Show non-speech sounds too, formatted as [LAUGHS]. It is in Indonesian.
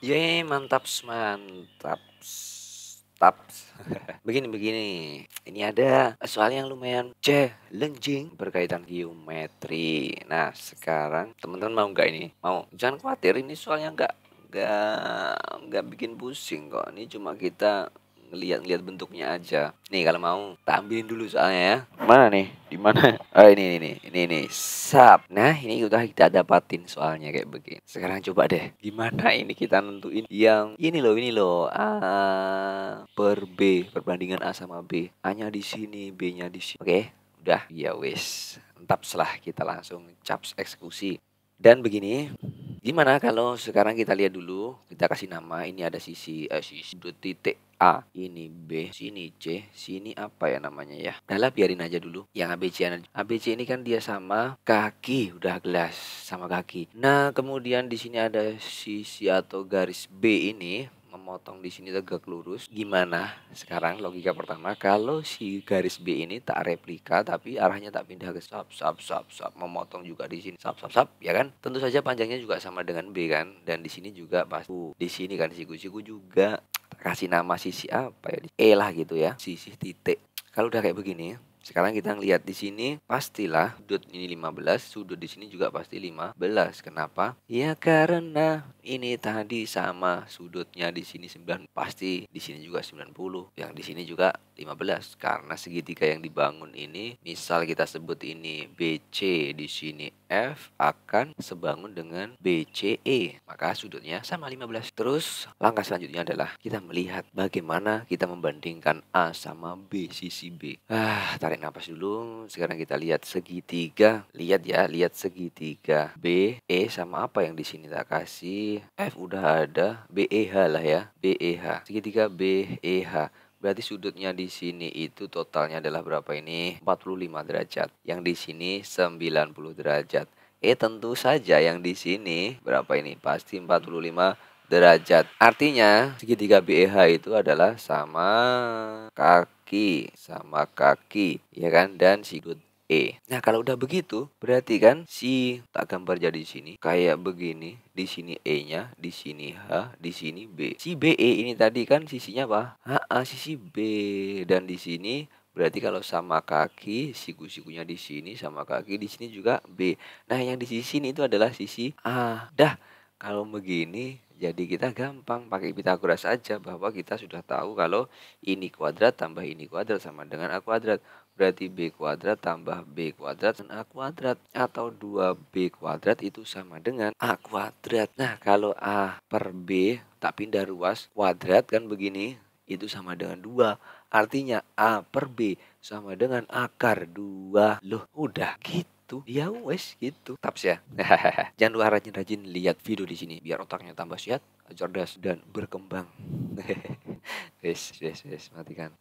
Yeay, mantap mantaps tap. [LAUGHS] begini begini. Ini ada soal yang lumayan challenging berkaitan geometri. Nah, sekarang teman-teman mau nggak ini? Mau. Jangan khawatir ini soalnya nggak nggak nggak bikin pusing kok. Ini cuma kita ngeliat-ngeliat bentuknya aja. Nih kalau mau, tampilin dulu soalnya ya. Mana nih? Di mana? Oh ini ini ini ini. Sap. Nah ini udah kita dapatin soalnya kayak begini. Sekarang coba deh, gimana ini kita nentuin yang ini loh ini loh A per B perbandingan A sama B. A-nya di sini, B-nya di sini. Oke, udah. Ya wes. Entap lah kita langsung caps eksekusi. Dan begini, gimana kalau sekarang kita lihat dulu, kita kasih nama, ini ada sisi, eh, sisi dua titik A, ini B, sini C, sini apa ya namanya ya. Dalam biarin aja dulu yang ABC. ABC ini kan dia sama kaki, udah gelas sama kaki. Nah kemudian di sini ada sisi atau garis B ini memotong di sini tegak lurus. Gimana sekarang logika pertama kalau si garis B ini tak replika tapi arahnya tak pindah ke sub sub sub sub memotong juga di sini sub sub sub ya kan? Tentu saja panjangnya juga sama dengan B kan dan di sini juga pas uh, Di sini kan siku siku juga kasih nama sisi apa ya E lah gitu ya sisi titik kalau udah kayak begini sekarang kita lihat di sini pastilah sudut ini 15, sudut di sini juga pasti 15. Kenapa? Ya karena ini tadi sama sudutnya di sini 9 pasti di sini juga 90, yang di sini juga 15 karena segitiga yang dibangun ini misal kita sebut ini BC di sini F akan sebangun dengan BCE, maka sudutnya sama 15. Terus langkah selanjutnya adalah kita melihat bagaimana kita membandingkan A sama B sisi B. Ah, tarik nafas dulu. Sekarang kita lihat segitiga. Lihat ya, lihat segitiga B, E sama apa yang di sini tak kasih? F udah ada, B E H lah ya. B E H. Segitiga B E H. Berarti sudutnya di sini itu totalnya adalah berapa ini? 45 derajat. Yang di sini 90 derajat. Eh tentu saja yang di sini berapa ini? Pasti 45 derajat. Artinya segitiga BEH itu adalah sama kak kaki sama kaki ya kan dan sudut E. Nah kalau udah begitu berarti kan si tak gambar jadi sini kayak begini di sini E-nya, di sini H, di sini B. Si BE ini tadi kan sisinya apa? a sisi B dan di sini Berarti kalau sama kaki, siku-sikunya di sini sama kaki, di sini juga B. Nah, yang di sisi sini itu adalah sisi A. Dah, kalau begini jadi kita gampang pakai Pitagoras aja bahwa kita sudah tahu kalau ini kuadrat tambah ini kuadrat sama dengan A kuadrat berarti B kuadrat tambah B kuadrat dan A kuadrat atau 2B kuadrat itu sama dengan A kuadrat nah kalau A per B tak pindah ruas kuadrat kan begini itu sama dengan 2 artinya A per B sama dengan akar 2 loh udah gitu gitu ya wes gitu taps ya [LAUGHS] jangan lupa rajin-rajin lihat video di sini biar otaknya tambah sehat cerdas dan berkembang [LAUGHS] wes wes wes matikan